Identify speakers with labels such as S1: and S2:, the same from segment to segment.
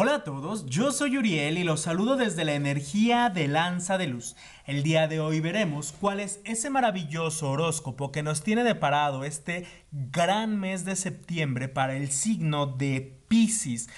S1: Hola a todos, yo soy Uriel y los saludo desde la energía de Lanza de Luz. El día de hoy veremos cuál es ese maravilloso horóscopo que nos tiene deparado este gran mes de septiembre para el signo de Pisces.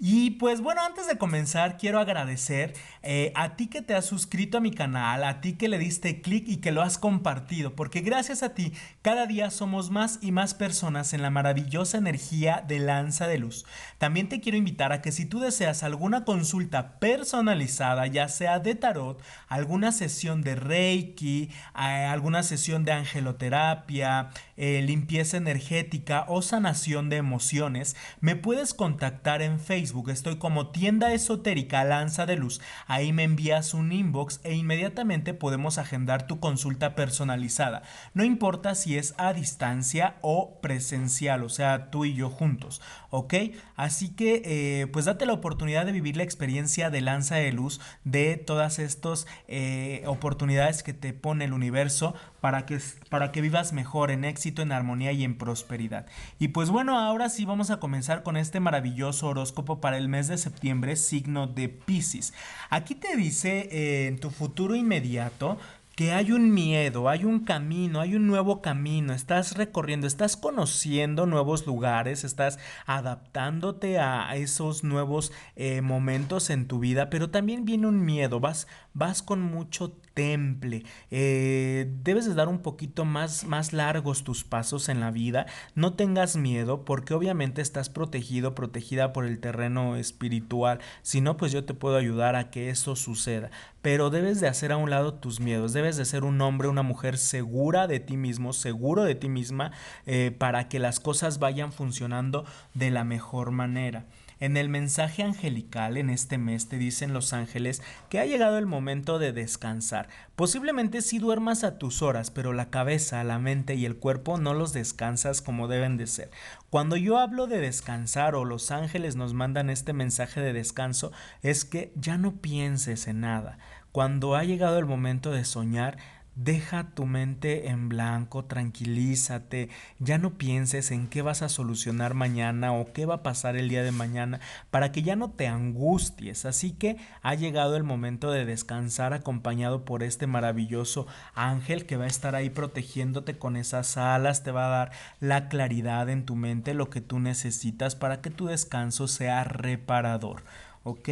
S1: Y pues bueno, antes de comenzar, quiero agradecer eh, a ti que te has suscrito a mi canal, a ti que le diste clic y que lo has compartido, porque gracias a ti cada día somos más y más personas en la maravillosa energía de Lanza de Luz. También te quiero invitar a que si tú deseas alguna consulta personalizada, ya sea de tarot, alguna sesión de Reiki, alguna sesión de angeloterapia, eh, limpieza energética o sanación de emociones, me puedes contactar en Facebook estoy como tienda esotérica Lanza de Luz. Ahí me envías un inbox e inmediatamente podemos agendar tu consulta personalizada. No importa si es a distancia o presencial, o sea, tú y yo juntos, ¿ok? Así que eh, pues date la oportunidad de vivir la experiencia de Lanza de Luz, de todas estas eh, oportunidades que te pone el universo para que, para que vivas mejor, en éxito, en armonía y en prosperidad. Y pues bueno, ahora sí vamos a comenzar con este maravilloso horóscopo para el mes de septiembre, signo de Pisces. Aquí te dice eh, en tu futuro inmediato que hay un miedo, hay un camino, hay un nuevo camino, estás recorriendo, estás conociendo nuevos lugares, estás adaptándote a esos nuevos eh, momentos en tu vida, pero también viene un miedo, vas, vas con mucho temple. Eh, debes de dar un poquito más, más largos tus pasos en la vida. No tengas miedo porque obviamente estás protegido, protegida por el terreno espiritual. Si no, pues yo te puedo ayudar a que eso suceda. Pero debes de hacer a un lado tus miedos. Debes de ser un hombre, una mujer segura de ti mismo, seguro de ti misma, eh, para que las cosas vayan funcionando de la mejor manera. En el mensaje angelical en este mes te dicen los ángeles que ha llegado el momento de descansar. Posiblemente si duermas a tus horas, pero la cabeza, la mente y el cuerpo no los descansas como deben de ser. Cuando yo hablo de descansar o los ángeles nos mandan este mensaje de descanso, es que ya no pienses en nada. Cuando ha llegado el momento de soñar, Deja tu mente en blanco, tranquilízate, ya no pienses en qué vas a solucionar mañana o qué va a pasar el día de mañana para que ya no te angusties. Así que ha llegado el momento de descansar acompañado por este maravilloso ángel que va a estar ahí protegiéndote con esas alas, te va a dar la claridad en tu mente, lo que tú necesitas para que tu descanso sea reparador. ¿ok?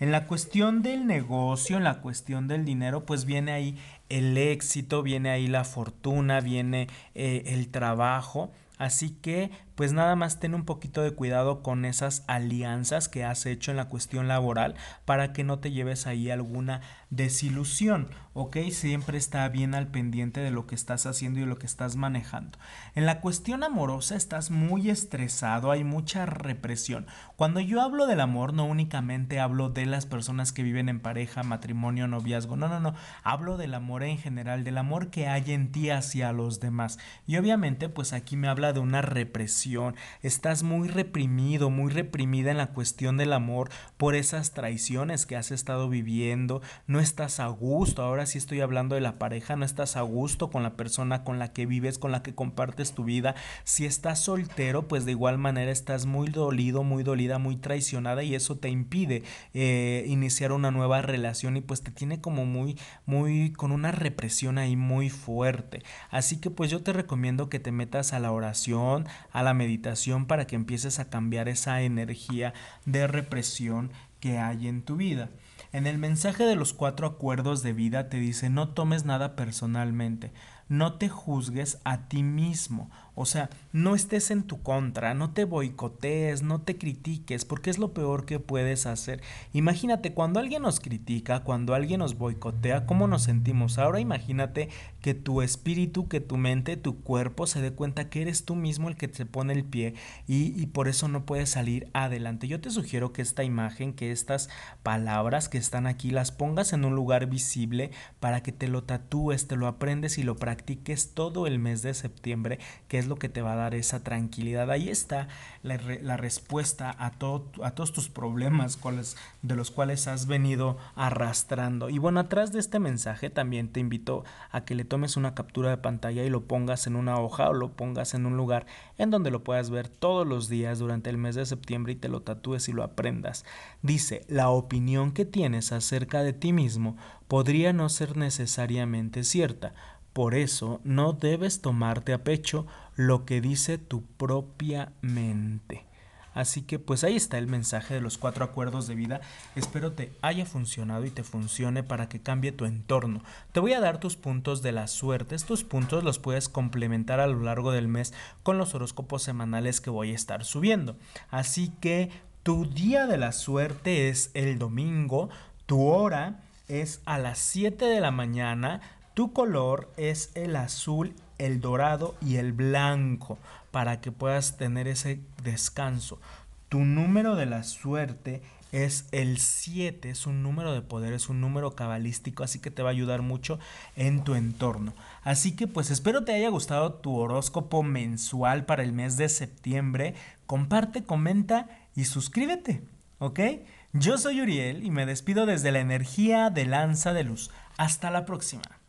S1: En la cuestión del negocio, en la cuestión del dinero, pues viene ahí el éxito, viene ahí la fortuna, viene eh, el trabajo. Así que pues nada más ten un poquito de cuidado con esas alianzas que has hecho en la cuestión laboral para que no te lleves ahí alguna desilusión, ¿ok? Siempre está bien al pendiente de lo que estás haciendo y lo que estás manejando. En la cuestión amorosa estás muy estresado, hay mucha represión. Cuando yo hablo del amor, no únicamente hablo de las personas que viven en pareja, matrimonio, noviazgo, no, no, no, hablo del amor en general, del amor que hay en ti hacia los demás. Y obviamente, pues aquí me habla de una represión estás muy reprimido, muy reprimida en la cuestión del amor por esas traiciones que has estado viviendo, no estás a gusto, ahora sí estoy hablando de la pareja, no estás a gusto con la persona con la que vives, con la que compartes tu vida, si estás soltero, pues de igual manera estás muy dolido, muy dolida, muy traicionada y eso te impide eh, iniciar una nueva relación y pues te tiene como muy, muy, con una represión ahí muy fuerte. Así que pues yo te recomiendo que te metas a la oración, a la meditación para que empieces a cambiar esa energía de represión que hay en tu vida. En el mensaje de los cuatro acuerdos de vida te dice no tomes nada personalmente, no te juzgues a ti mismo, o sea, no estés en tu contra, no te boicotees, no te critiques, porque es lo peor que puedes hacer. Imagínate, cuando alguien nos critica, cuando alguien nos boicotea, ¿cómo nos sentimos? Ahora imagínate que tu espíritu, que tu mente, tu cuerpo se dé cuenta que eres tú mismo el que te pone el pie y, y por eso no puedes salir adelante. Yo te sugiero que esta imagen, que estas palabras que están aquí, las pongas en un lugar visible para que te lo tatúes, te lo aprendes y lo practiques todo el mes de septiembre, que es lo que te va a dar esa tranquilidad. Ahí está la, respuesta a, a todos tus problemas cuales, de los cuales has venido arrastrando. Y bueno, atrás de este mensaje también te invito a que le tomes una captura de pantalla y lo pongas en una hoja o lo pongas en un lugar en donde lo puedas ver todos los días durante el mes de septiembre y te lo tatúes y lo aprendas. Dice, la opinión que tienes acerca de ti mismo podría no ser necesariamente cierta por eso no debes tomarte a pecho lo que dice tu propia mente. Así que pues ahí está el mensaje de los cuatro acuerdos de vida. Espero te haya funcionado y te funcione para que cambie tu entorno. Te voy a dar tus puntos de la suerte. Estos puntos los puedes complementar a lo largo del mes con los horóscopos semanales que voy a estar subiendo. Así que tu día de la suerte es el domingo, tu hora es a las 7 de la mañana. Tu color es el azul, el dorado y el blanco para que puedas tener ese descanso. Tu número de la suerte es el 7, es un número de poder, es un número cabalístico, así que te va a ayudar mucho en tu entorno. Así que pues espero te haya gustado tu horóscopo mensual para el mes de septiembre. Comparte, comenta y suscríbete, ¿ok? Yo soy Uriel y me despido desde la energía de Lanza de Luz. Hasta la próxima.